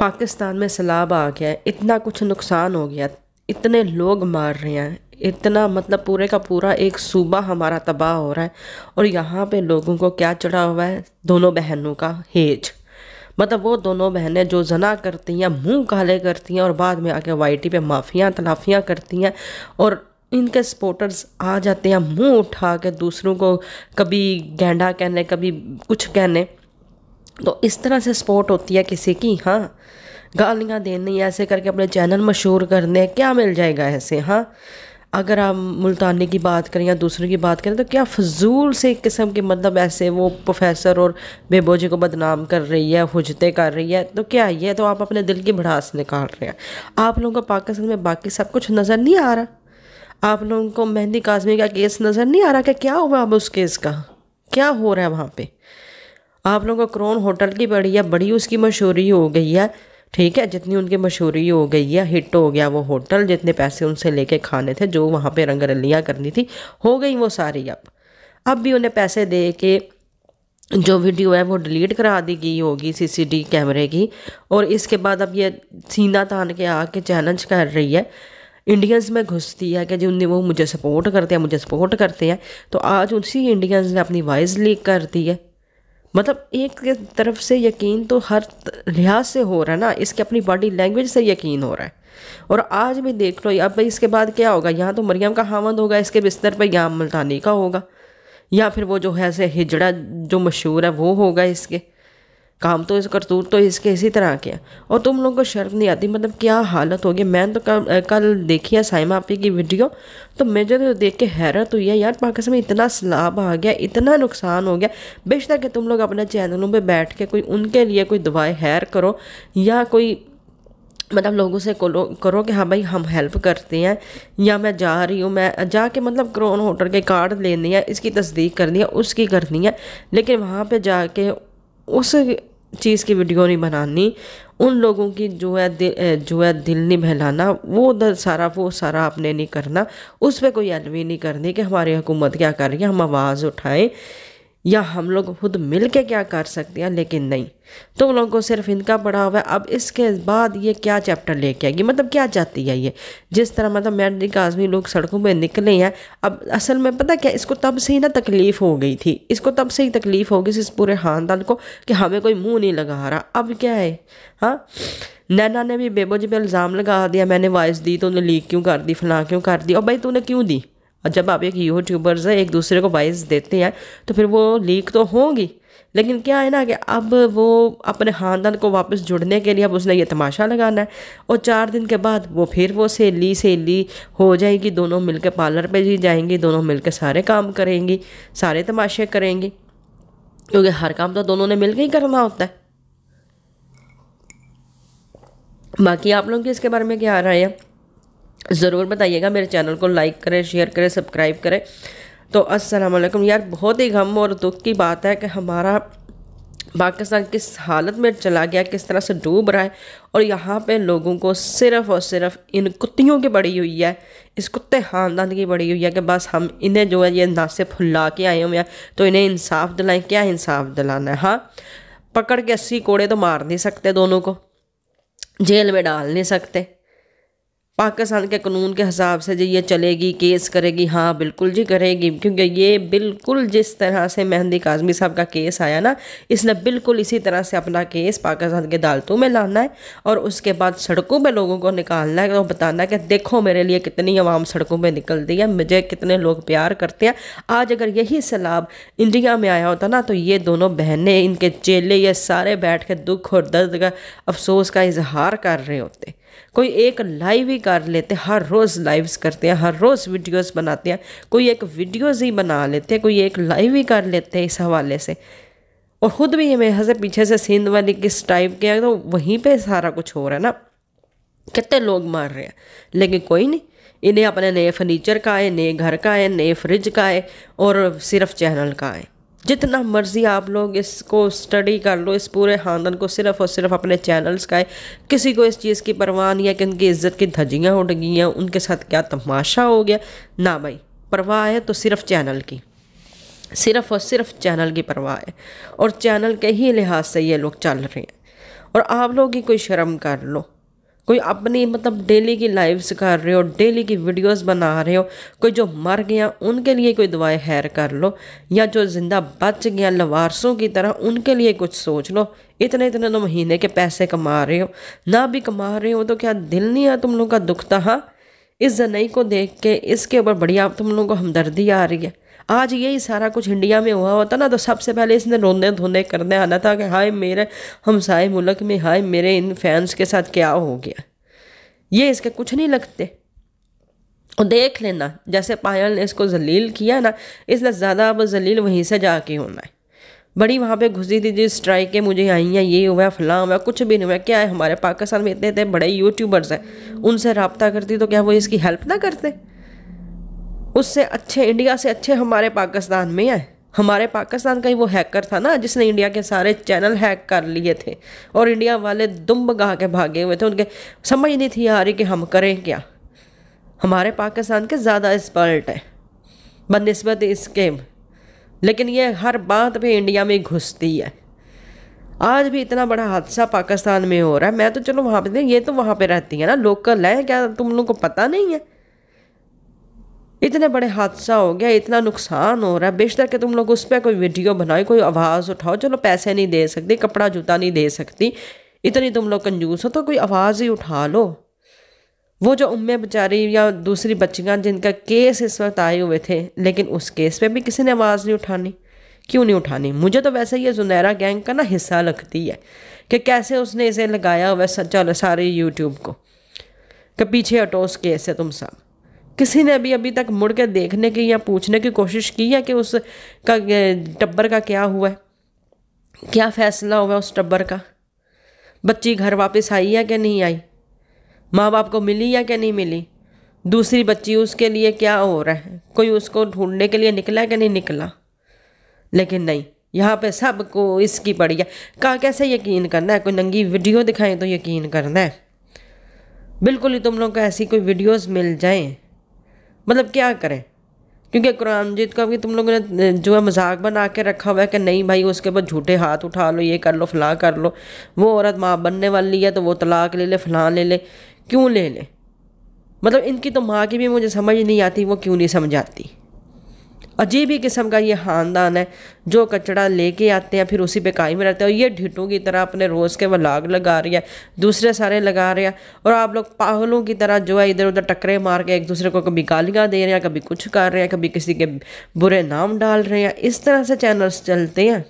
पाकिस्तान में सैलाब आ गया है इतना कुछ नुकसान हो गया इतने लोग मार रहे हैं इतना मतलब पूरे का पूरा एक सूबा हमारा तबाह हो रहा है और यहाँ पे लोगों को क्या चढ़ा हुआ है दोनों बहनों का हेज मतलब वो दोनों बहनें जो जना करती हैं मुंह काले करती हैं और बाद में आके वाईटी पे माफ़ियाँ तलाफियाँ करती हैं और इनके सपोर्टर्स आ जाते हैं मुंह उठा के दूसरों को कभी गेंडा कहने कभी कुछ कहने तो इस तरह से सपोर्ट होती है किसी की हाँ गालियाँ देने ऐसे करके अपने चैनल मशहूर करने क्या मिल जाएगा ऐसे हाँ अगर आप मुल्तानी की बात करें या दूसरों की बात करें तो क्या फजूल से एक किस्म के मतलब ऐसे वो प्रोफेसर और बेबोजी को बदनाम कर रही है हुजते कर रही है तो क्या ये तो आप अपने दिल की भड़ास निकाल रहे हैं आप लोगों को पाकिस्तान में बाकी सब कुछ नज़र नहीं आ रहा आप लोगों को मेहंदी काजमी का केस नज़र नहीं आ रहा कि क्या हुआ अब उस केस का क्या हो रहा है वहाँ पर आप लोगों को क्रोन होटल की बड़ी या बड़ी उसकी मशहूरी हो गई है ठीक है जितनी उनकी मशहूरी हो गई है हिट हो गया वो होटल जितने पैसे उनसे लेके खाने थे जो वहाँ पे रलियाँ करनी थी हो गई वो सारी अब अब भी उन्हें पैसे दे के जो वीडियो है वो डिलीट करा दी गई होगी सीसीटी कैमरे की और इसके बाद अब ये सीना तान के आके चैलेंज कर रही है इंडियंस में घुसती है कि जो वो मुझे सपोर्ट करते हैं मुझे सपोर्ट करते हैं तो आज उसी इंडियंस ने अपनी वॉइस लीक कर दी है मतलब एक तरफ से यकीन तो हर लिहाज से हो रहा है ना इसके अपनी बॉडी लैंग्वेज से यकीन हो रहा है और आज भी देख लो अब इसके बाद क्या होगा यहाँ तो मरियम का हामद होगा इसके बिस्तर पर यहाँ मुल्तानी का होगा या फिर वो जो है से हिजड़ा जो मशहूर है वो होगा इसके काम तो इस करतूत तो इसके इसी तरह के हैं और तुम लोगों को शर्म नहीं आती मतलब क्या हालत होगी मैंने तो कल कल देखी है साइमा आप की वीडियो तो मुझे तो देख के हैरत हुई है यार पाकिस्तान में इतना सलाब आ गया इतना नुकसान हो गया बेशक कि तुम लोग अपने चैनलों पर बैठ के कोई उनके लिए कोई दवाई हैर करो या कोई मतलब लोगों से करो कि हाँ भाई हम हेल्प करते हैं या मैं जा रही हूँ मैं जाके मतलब क्रोन होटल के कार्ड लेने हैं इसकी तस्दीक करनी है उसकी करनी है लेकिन वहाँ पे जाके उस चीज़ की वीडियो नहीं बनानी उन लोगों की जो है दिल जो है दिल नहीं बहलाना वो उधर सारा वो सारा आपने नहीं करना उस पर कोई एलवी नहीं करनी कि हमारी हुकूमत क्या कर रही है हम आवाज़ उठाएं या हम लोग खुद मिल के क्या कर सकते हैं लेकिन नहीं तुम लोगों को सिर्फ इनका पढ़ा हुआ है अब इसके बाद ये क्या चैप्टर लेके आएगी मतलब क्या चाहती है ये जिस तरह मतलब मैट्रिक आजमी लोग सड़कों पर निकले हैं अब असल में पता क्या इसको तब से ही ना तकलीफ़ हो गई थी इसको तब से ही तकलीफ़ हो गई इस पूरे खानदान को कि हमें कोई मुँह नहीं लगा रहा अब क्या है हाँ नैना ने भी जी पर इल्ज़ाम लगा दिया मैंने वॉइस दी तो उन्हें लीक क्यों कर दी फलाँ क्यों कर दी और भाई तूने क्यों दी और जब आप एक यूट्यूबर्स एक दूसरे को वाइस देते हैं तो फिर वो लीक तो होंगी लेकिन क्या है ना कि अब वो अपने खानदान को वापस जुड़ने के लिए अब उसने ये तमाशा लगाना है और चार दिन के बाद वो फिर वो सहेली सहेली हो जाएगी दोनों मिलकर पार्लर पे जी जाएंगी दोनों मिलकर सारे काम करेंगी सारे तमाशे करेंगी क्योंकि हर काम तो दोनों ने मिलकर ही करना होता है बाकी आप लोगों की इसके बारे में क्या आ रहा है ज़रूर बताइएगा मेरे चैनल को लाइक करें शेयर करें सब्सक्राइब करें तो अस्सलाम वालेकुम यार बहुत ही गम और दुख की बात है कि हमारा पाकिस्तान किस हालत में चला गया किस तरह से डूब रहा है और यहाँ पे लोगों को सिर्फ़ और सिर्फ इन कुत्तियों की बड़ी हुई है इस कुत्ते खानदान की बड़ी हुई है कि बस हम इन्हें जो है ये नासे फुला के आए हुए हैं तो इन्हें इंसाफ दिलाएं क्या इंसाफ दिलाना है हाँ पकड़ के अस्सी कोड़े तो मार नहीं सकते दोनों को जेल में डाल नहीं सकते पाकिस्तान के कानून के हिसाब से जी ये चलेगी केस करेगी हाँ बिल्कुल जी करेगी क्योंकि ये बिल्कुल जिस तरह से मेहंदी काजमी साहब का केस आया ना इसने बिल्कुल इसी तरह से अपना केस पाकिस्तान के अदालतों में लाना है और उसके बाद सड़कों पर लोगों को निकालना है और बताना है कि देखो मेरे लिए कितनी आवाम सड़कों पर निकलती है मुझे कितने लोग प्यार करते हैं आज अगर यही सैलाब इंडिया में आया होता ना तो ये दोनों बहनें इनके चेले ये सारे बैठ के दुख और दर्द का अफसोस का इजहार कर रहे होते कोई एक लाइव ही कर लेते हैं हर रोज़ लाइव्स करते हैं हर रोज़ वीडियोस बनाते हैं कोई एक वीडियोस ही बना लेते हैं कोई एक लाइव ही कर लेते हैं इस हवाले से और ख़ुद भी हमें यहाँ से पीछे से सिंध वाली किस टाइप के हैं तो वहीं पर सारा कुछ हो रहा है ना कितने लोग मार रहे हैं लेकिन कोई नहीं इन्हें अपने नए फर्नीचर का है नए घर का है नए फ्रिज का है और सिर्फ चैनल का है जितना मर्ज़ी आप लोग इसको स्टडी कर लो इस पूरे खानदान को सिर्फ और सिर्फ अपने चैनल्स का है किसी को इस चीज़ की परवाह नहीं है कि उनकी इज्जत की धजियाँ उठ गई हैं उनके साथ क्या तमाशा हो गया ना भाई परवाह है तो सिर्फ चैनल की सिर्फ और सिर्फ चैनल की परवाह है और चैनल के ही लिहाज से ये लोग चल रहे हैं और आप लोग ही कोई शर्म कर लो कोई अपनी मतलब डेली की लाइव्स कर रहे हो डेली की वीडियोस बना रहे हो कोई जो मर गया उनके लिए कोई दुआएं हैर कर लो या जो ज़िंदा बच गया लवारसों की तरह उनके लिए कुछ सोच लो इतने इतने दो तो महीने के पैसे कमा रहे हो ना भी कमा रहे हो तो क्या दिल नहीं आ तुम लोग का दुखता हाँ इस जनई को देख के इसके ऊपर बढ़िया तुम लोगों को हमदर्दी आ रही है आज यही सारा कुछ इंडिया में हुआ होता ना तो सबसे पहले इसने रोने धोने करने आना था कि हाय मेरे हमसाए मुल्क में हाय मेरे इन फैंस के साथ क्या हो गया ये इसके कुछ नहीं लगते और देख लेना जैसे पायल ने इसको जलील किया ना इसलिए ज़्यादा अब जलील वहीं से जाके होना है बड़ी वहाँ पे घुसी थी जिस स्ट्राइक के मुझे आई हैं ये हुआ है फलां हुआ कुछ भी नहीं हुआ क्या है हमारे पाकिस्तान में इतने इतने बड़े यूट्यूबर्स हैं उनसे रबता करती तो क्या वो इसकी हेल्प ना करते उससे अच्छे इंडिया से अच्छे हमारे पाकिस्तान में हैं हमारे पाकिस्तान का ही वो हैकर था ना जिसने इंडिया के सारे चैनल हैक कर लिए थे और इंडिया वाले दुम गा के भागे हुए थे उनके समझ नहीं थी आ रही कि हम करें क्या हमारे पाकिस्तान के ज़्यादा एक्सपर्ट हैं बनस्बत इसके लेकिन ये हर बात पे इंडिया में घुसती है आज भी इतना बड़ा हादसा पाकिस्तान में हो रहा है मैं तो चलो वहाँ पे ये तो वहाँ पे रहती है ना लोकल है क्या तुम लोग को पता नहीं है इतने बड़े हादसा हो गया इतना नुकसान हो रहा है बेशतर कि तुम लोग उस पर कोई वीडियो बनाओ कोई आवाज़ उठाओ चलो पैसे नहीं दे सकती कपड़ा जूता नहीं दे सकती इतनी तुम लोग कंजूस हो तो कोई आवाज़ ही उठा लो वो जो उम्मे बेचारी या दूसरी बच्चियाँ जिनका केस इस वक्त आए हुए थे लेकिन उस केस पे भी किसी ने आवाज़ नहीं उठानी क्यों नहीं उठानी मुझे तो वैसे ये जुनैरा गैंग का ना हिस्सा लगती है कि कैसे उसने इसे लगाया हुआ चलो सारे यूट्यूब को कि पीछे हटो उस केस से तुम सब किसी ने अभी अभी तक मुड़ के देखने की या पूछने की कोशिश की है कि उस का टब्बर का क्या हुआ है क्या फैसला हुआ उस टब्बर का बच्ची घर वापस आई है कि नहीं आई माँ बाप को मिली या कि नहीं मिली दूसरी बच्ची उसके लिए क्या हो रहा है कोई उसको ढूंढने के लिए निकला कि नहीं निकला लेकिन नहीं यहाँ पे सबको इसकी पड़ी है कहाँ कैसे यकीन करना है कोई नंगी वीडियो दिखाएं तो यकीन करना है बिल्कुल ही तुम लोग को ऐसी कोई वीडियोस मिल जाएं मतलब क्या करें क्योंकि कुरान जीत का अभी तुम लोगों ने जो है मजाक बना के रखा हुआ है कि नहीं भाई उसके बाद झूठे हाथ उठा लो ये कर लो फ़लाँ कर लो वो औरत माँ बनने वाली है तो वो तलाक ले ले फ़लाँ ले ले क्यों ले ले मतलब इनकी तो माँ की भी मुझे समझ नहीं आती वो क्यों नहीं समझ आती अजीब ही किस्म का ये ख़ानदान है जो कचड़ा लेके आते हैं फिर उसी पे कायम रहते हैं और ये ढिटों की तरह अपने रोज़ के वलाग लगा रही है दूसरे सारे लगा रहे हैं और आप लोग पागलों की तरह जो है इधर उधर टकरे मार के एक दूसरे को कभी गालियाँ दे रहे हैं कभी कुछ कर रहे हैं कभी किसी के बुरे नाम डाल रहे हैं इस तरह से चैनल्स चलते हैं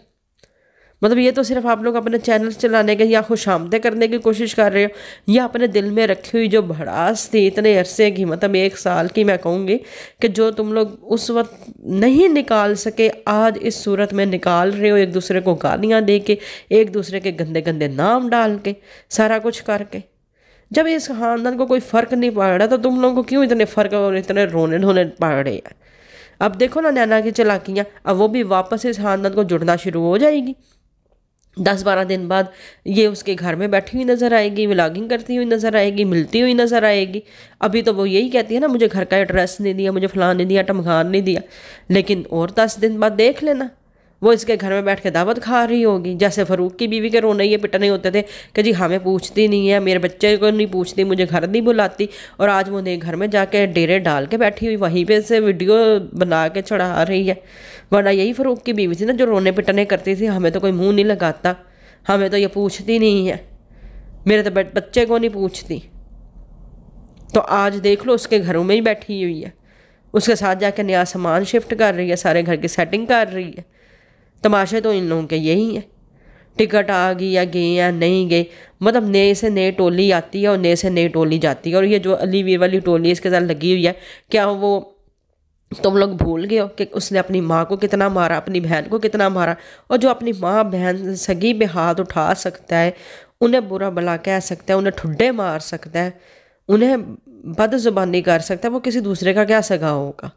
मतलब ये तो सिर्फ आप लोग अपने चैनल चलाने के या खुश आमदे करने की कोशिश कर रहे हो या अपने दिल में रखी हुई जो भड़ास थी इतने अरसे की मतलब एक साल की मैं कहूँगी कि जो तुम लोग उस वक्त नहीं निकाल सके आज इस सूरत में निकाल रहे हो एक दूसरे को गालियाँ दे के एक दूसरे के गंदे गंदे नाम डाल के सारा कुछ करके जब इस खानदान को कोई फ़र्क नहीं पड़ रहा तो तुम लोगों को क्यों इतने फ़र्क और इतने रोने धोने पड़ रहे हैं अब देखो ना नैना की चलाकियाँ अब वो भी वापस इस खानदान को जुड़ना शुरू हो जाएगी दस बारह दिन बाद ये उसके घर में बैठी हुई नज़र आएगी व्लागिंग करती हुई नज़र आएगी मिलती हुई नज़र आएगी अभी तो वो यही कहती है ना मुझे घर का एड्रेस नहीं दिया मुझे फलान नहीं दिया टमघान नहीं दिया लेकिन और दस दिन बाद देख लेना वो इसके घर में बैठ के दावत खा रही होगी जैसे फ़रूक की बीवी के रोने ये पिटने होते थे कि जी हमें पूछती नहीं है मेरे बच्चे को नहीं पूछती मुझे घर नहीं बुलाती और आज वो नहीं घर में जाके डेरे डाल के बैठी हुई वहीं पर से वीडियो बना के चढ़ा रही है वरना यही फ़रूक की बीवी थी ना जो रोने पिटने करती थी हमें तो कोई मुँह नहीं लगाता हमें तो ये पूछती नहीं है मेरे तो बच्चे को नहीं पूछती तो आज देख लो उसके घरों में ही बैठी हुई है उसके साथ जाके नया सामान शिफ्ट कर रही है सारे घर की सेटिंग कर रही है तमाशे तो इन लोगों के यही हैं टिकट आ गई या गई या नहीं गई मतलब नए से नए टोली आती है और नए से नई टोली जाती है और ये जो अली वीर वाली टोली इसके साथ लगी हुई है क्या वो तुम लोग भूल गए हो कि उसने अपनी माँ को कितना मारा अपनी बहन को कितना मारा और जो अपनी माँ बहन सगी पे हाथ उठा सकता है उन्हें बुरा भला कह सकता है उन्हें ठुड्डे मार सकता है उन्हें बदजुबानी कर सकता है वो किसी दूसरे का क्या सगा होगा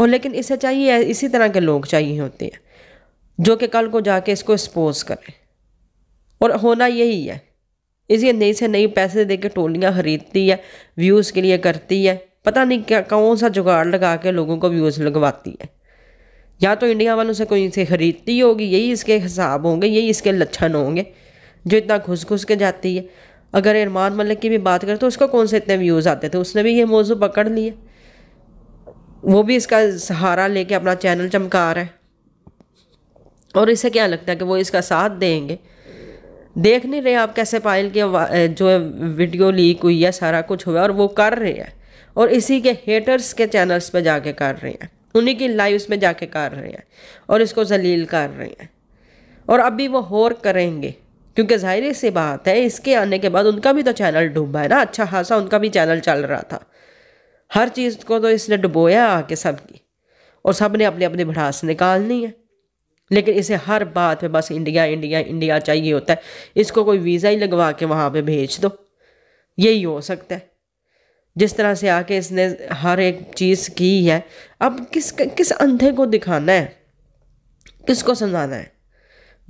और लेकिन इसे चाहिए इसी तरह के लोग चाहिए होते हैं जो कि कल को जाके इसको एक्सपोज करें और होना यही है इसलिए नई से नई पैसे दे के टोलियाँ ख़रीदती है व्यूज़ के लिए करती है पता नहीं क्या कौन सा जुगाड़ लगा के लोगों को व्यूज़ लगवाती है या तो इंडिया वालों से कोई इसे ख़रीदती होगी यही इसके हिसाब होंगे यही इसके लक्षण होंगे जो इतना घुस घुस के जाती है अगर इरमान मलिक की भी बात करें तो उसको कौन से इतने व्यूज़ आते थे उसने भी ये मौजू पकड़ लिया वो भी इसका सहारा लेके अपना चैनल चमका रहा है और इसे क्या लगता है कि वो इसका साथ देंगे देख नहीं रहे आप कैसे पायल की जो है वीडियो लीक हुई है सारा कुछ हुआ और वो कर रहे हैं और इसी के हेटर्स के चैनल्स पे जाके कर रहे हैं उन्हीं की लाइव्स में जाके कर रहे हैं और इसको जलील कर रहे हैं और अभी वो होर करेंगे क्योंकि जाहिर सी बात है इसके आने के बाद उनका भी तो चैनल डूबा है ना अच्छा खासा उनका भी चैनल चल रहा था हर चीज़ को तो इसने डुबोया आके सबकी और सब ने अपनी अपनी भड़ास निकालनी है लेकिन इसे हर बात पे बस इंडिया इंडिया इंडिया चाहिए होता है इसको कोई वीज़ा ही लगवा के वहाँ पे भेज दो यही हो सकता है जिस तरह से आके इसने हर एक चीज़ की है अब किस किस अंधे को दिखाना है किसको समझाना है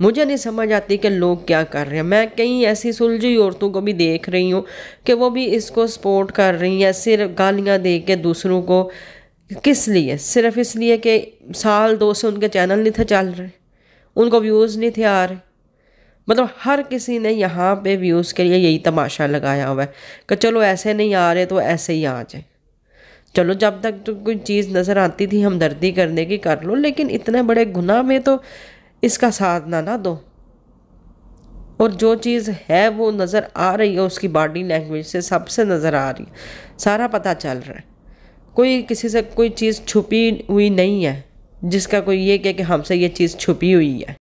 मुझे नहीं समझ आती कि लोग क्या कर रहे हैं मैं कई ऐसी सुलझी औरतों को भी देख रही हूँ कि वो भी इसको सपोर्ट कर रही हैं सिर्फ गालियाँ दे के दूसरों को किस लिए सिर्फ इसलिए कि साल दो से उनके चैनल नहीं थे चल रहे उनको व्यूज़ नहीं थे आ रहे मतलब हर किसी ने यहाँ पे व्यूज़ के लिए यही तमाशा लगाया हुआ है कि चलो ऐसे नहीं आ रहे तो ऐसे ही आ जाए चलो जब तक तो कोई चीज़ नज़र आती थी हमदर्दी करने की कर लो लेकिन इतने बड़े गुनाह में तो इसका साथ ना ना दो और जो चीज़ है वो नज़र आ रही है उसकी बॉडी लैंग्वेज से सबसे नज़र आ रही है सारा पता चल रहा है कोई किसी से कोई चीज़ छुपी हुई नहीं है जिसका कोई ये कहे कि हमसे ये चीज़ छुपी हुई है